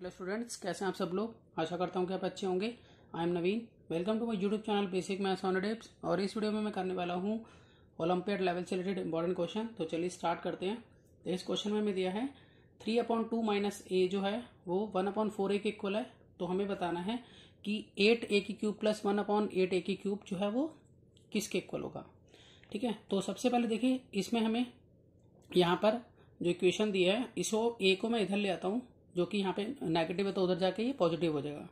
hello students कैसे हैं आप सब लोग आशा करता हूँ कि आप अच्छे होंगे I am Naveen welcome to my YouTube channel basic maths on depths और इस वीडियो में मैं करने वाला हूँ ओलंपियड लेवल से रिलेटेड इंपॉर्टेंट क्वेश्चन तो चलिए स्टार्ट करते हैं तो इस क्वेश्चन में हमें दिया है three upon two minus a जो है वो वन अपॉइंट फोर ए के इक्वल है तो हमें बताना है कि एट ए की cube plus one upon eight a की क्यूब जो है वो किसके इक्वल होगा ठीक है तो सबसे पहले देखिए इसमें हमें यहाँ पर जो इक्वेशन दिया है इसको ए को मैं इधर ले आता हूँ जो कि यहाँ पे नेगेटिव है तो उधर जाके ये पॉजिटिव हो जाएगा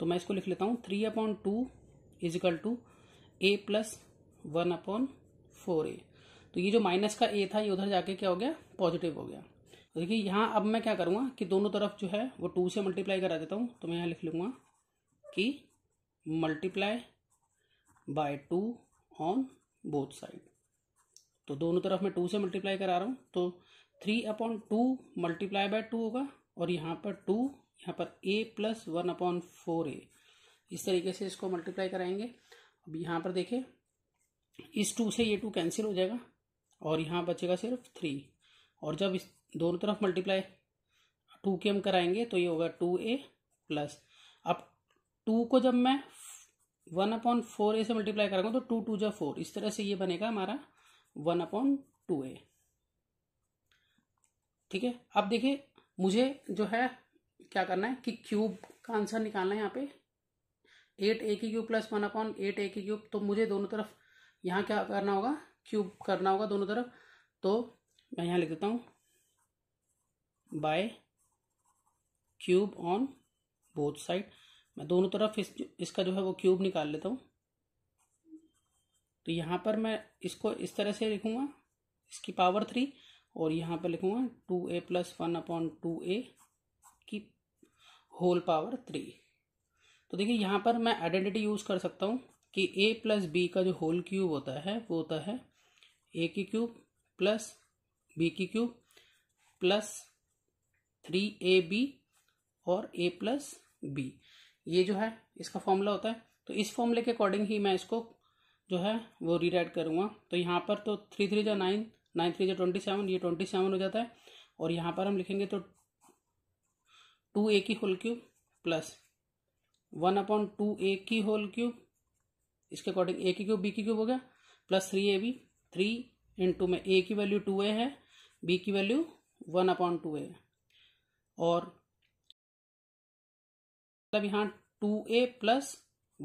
तो मैं इसको लिख लेता हूँ three upon two equal two a plus one upon four a तो ये जो माइनस का ए था ये उधर जाके क्या हो गया पॉजिटिव हो गया तो देखिए यहाँ अब मैं क्या करूँगा कि दोनों तरफ जो है वो टू से मल्टीप्लाई करा देता हूँ तो मैं यहाँ लिख लूँगा कि multiply by two on both side तो दोनों तरफ मैं टू से मल्टीप्लाई करा रहा हूँ तो three upon two multiply by two होगा और यहाँ पर टू यहाँ पर a plus one upon four a इस तरीके से इसको मल्टीप्लाई कराएंगे अब यहाँ पर देखें इस टू से ये टू कैंसिल हो जाएगा और यहाँ बचेगा सिर्फ थ्री और जब इस दोनों तरफ मल्टीप्लाई टू के हम कराएंगे तो ये होगा टू ए प्लस अब टू को जब मैं वन अपॉन फोर ए से मल्टीप्लाई कराऊंगा तो टू टू जा फोर इस तरह से ये बनेगा हमारा वन अपॉन टू ए ठीक है अब देखिए मुझे जो है क्या करना है कि क्यूब का आंसर निकालना है यहाँ पे एट ए की cube plus one upon eight a की क्यूब तो मुझे दोनों तरफ यहाँ क्या करना होगा क्यूब करना होगा दोनों तरफ तो मैं यहाँ लिख देता हूँ by cube on both side मैं दोनों तरफ इस इसका जो है वो क्यूब निकाल लेता हूँ तो यहाँ पर मैं इसको इस तरह से लिखूँगा इसकी पावर थ्री और यहाँ पर लिखूंगा two a plus one upon two a की होल पावर थ्री तो देखिए यहाँ पर मैं आइडेंटिटी यूज़ कर सकता हूँ कि ए प्लस बी का जो होल क्यूब होता है वो होता है ए की क्यूब प्लस बी की cube plus three a b और ए प्लस बी ये जो है इसका फॉर्मूला होता है तो इस फॉर्मूले के अकॉर्डिंग ही मैं इसको जो है वो रीराइट करूँगा तो यहाँ पर तो थ्री थ्री जो नाइन नाइन थ्री जो ट्वेंटी सेवन ये ट्वेंटी सेवन हो जाता है और यहाँ पर हम लिखेंगे तो टू ए की whole cube plus one upon two a की होल क्यूब इसके अकॉर्डिंग ए की क्यूब बी की क्यूब हो गया plus three a b three into में ए की वैल्यू टू ए है बी की value one upon two a है और मतलब यहाँ two a plus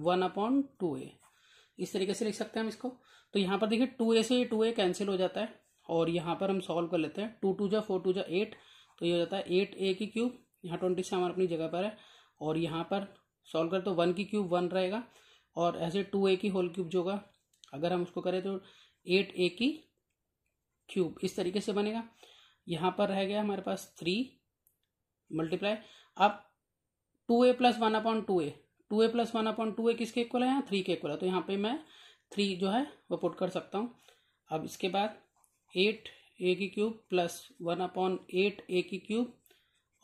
one upon two a इस तरीके से लिख सकते हैं हम इसको तो यहाँ पर देखिए टू ए से टू ए कैंसिल हो जाता है और यहाँ पर हम सॉल्व कर लेते हैं टू टू जा फोर टू जा एट तो ये हो जाता है एट ए की क्यूब यहाँ ट्वेंटी सेवन अपनी जगह पर है और यहाँ पर सॉल्व करें तो वन की क्यूब वन रहेगा और ऐसे टू ए की होल क्यूब जो होगा अगर हम उसको करें तो एट ए की क्यूब इस तरीके से बनेगा यहाँ पर रह गया हमारे पास थ्री मल्टीप्लाई अब two a plus one upon two a two a plus one upon two a किसके इक्वल है यहाँ थ्री के इक्वल है तो यहाँ पे मैं थ्री जो है वो पुट कर सकता हूँ अब इसके बाद एट ए की cube plus one upon eight a की क्यूब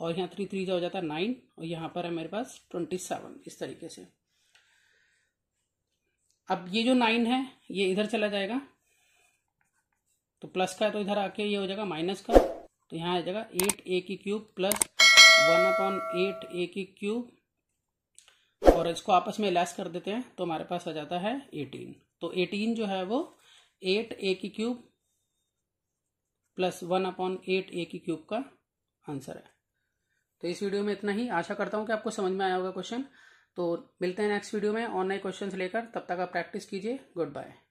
और यहाँ थ्री थ्री जो हो जाता है नाइन और यहाँ पर है मेरे पास ट्वेंटी सेवन इस तरीके से अब ये जो नाइन है ये इधर चला जाएगा तो प्लस का है तो इधर आके ये हो जाएगा माइनस का तो यहाँ आ जाएगा एट ए की cube plus one upon eight a की क्यूब और इसको आपस में लेस कर देते हैं तो हमारे पास आ जाता है एटीन तो एटीन जो है वो एट ए की cube plus one upon eight a की क्यूब का आंसर है तो इस वीडियो में इतना ही आशा करता हूँ कि आपको समझ में आया होगा क्वेश्चन तो मिलते हैं नेक्स्ट वीडियो में ऑनलाइन क्वेश्चन लेकर तब तक आप प्रैक्टिस कीजिए गुड बाय